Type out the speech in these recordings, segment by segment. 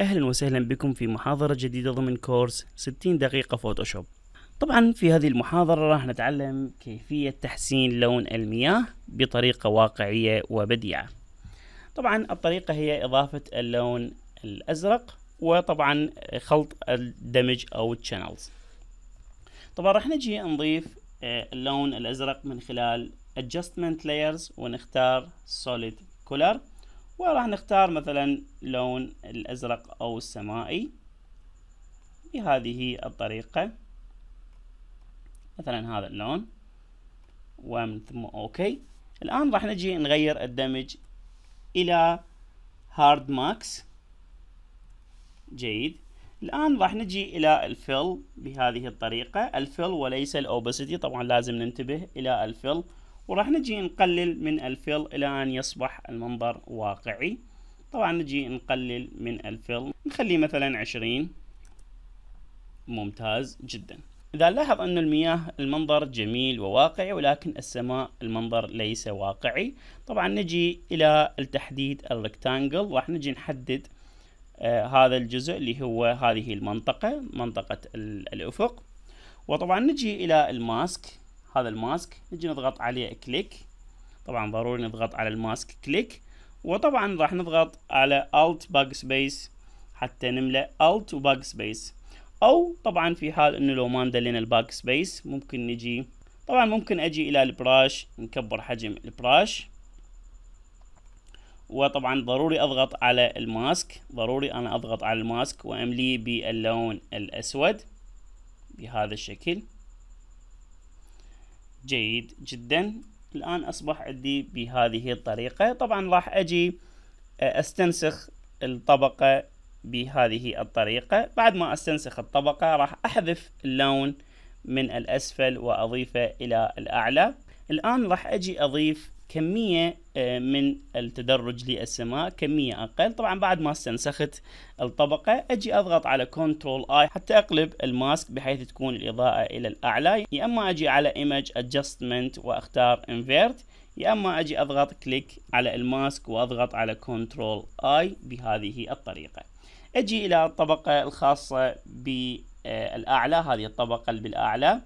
أهلا وسهلا بكم في محاضرة جديدة ضمن كورس 60 دقيقة فوتوشوب طبعا في هذه المحاضرة راح نتعلم كيفية تحسين لون المياه بطريقة واقعية وبديعة طبعا الطريقة هي إضافة اللون الأزرق وطبعا خلط الدمج أو الشانلز طبعا راح نجي نضيف آه، اللون الأزرق من خلال adjustment layers ونختار solid color وراح نختار مثلا لون الأزرق أو السمائي بهذه الطريقة مثلا هذا اللون ومن ثم أوكي الآن راح نجي نغير الدمج إلى هارد ماكس جيد الآن راح نجي إلى الفيل بهذه الطريقة الفيل وليس الأوبسيتي طبعا لازم ننتبه إلى الفيل وراح نجي نقلل من الفيل إلى أن يصبح المنظر واقعي طبعا نجي نقلل من الفيل نخليه مثلا عشرين ممتاز جدا إذا لاحظ أن المياه المنظر جميل وواقعي ولكن السماء المنظر ليس واقعي طبعا نجي إلى التحديد الريكتانجل راح نجي نحدد آه هذا الجزء اللي هو هذه المنطقة منطقة الأفق وطبعا نجي إلى الماسك هذا الماسك نجي نضغط عليه كليك طبعا ضروري نضغط على الماسك كليك وطبعا راح نضغط على Alt باك سبيس حتى نملأ Alt وباك سبيس أو طبعا في حال إنه لو ما ندلنا الباك سبيس ممكن نجي طبعا ممكن أجي إلى البراش نكبر حجم البراش وطبعا ضروري أضغط على الماسك ضروري أنا أضغط على الماسك وأمليه باللون الأسود بهذا الشكل جيد جدا الآن أصبح عندي بهذه الطريقة طبعا راح أجي آه، أستنسخ الطبقة بهذه الطريقة بعد ما أستنسخ الطبقة راح أحذف اللون من الأسفل وأضيفه إلى الأعلى الآن راح أجي أضيف كمية آه، من التدرج للسماء كمية أقل طبعا بعد ما استنسخت الطبقة أجي أضغط على كنترول آي حتى أقلب الماسك بحيث تكون الإضاءة إلى الأعلى يا أما أجي على Image Adjustment وأختار Invert يا أما أجي أضغط كليك على الماسك وأضغط على كنترول آي بهذه الطريقة أجي إلى الطبقة الخاصة بالأعلى هذه الطبقة بالأعلى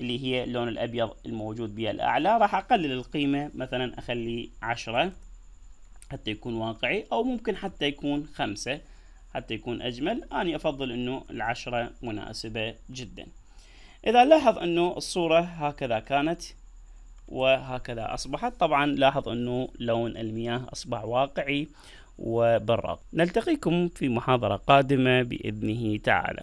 اللي هي اللون الأبيض الموجود بها الأعلى راح أقلل القيمة مثلا أخلي عشرة حتى يكون واقعي أو ممكن حتى يكون خمسة حتى يكون أجمل أنا أفضل أنه العشرة مناسبة جدا إذا لاحظ أنه الصورة هكذا كانت وهكذا أصبحت طبعا لاحظ أنه لون المياه أصبح واقعي وبراق نلتقيكم في محاضرة قادمة بإذنه تعالى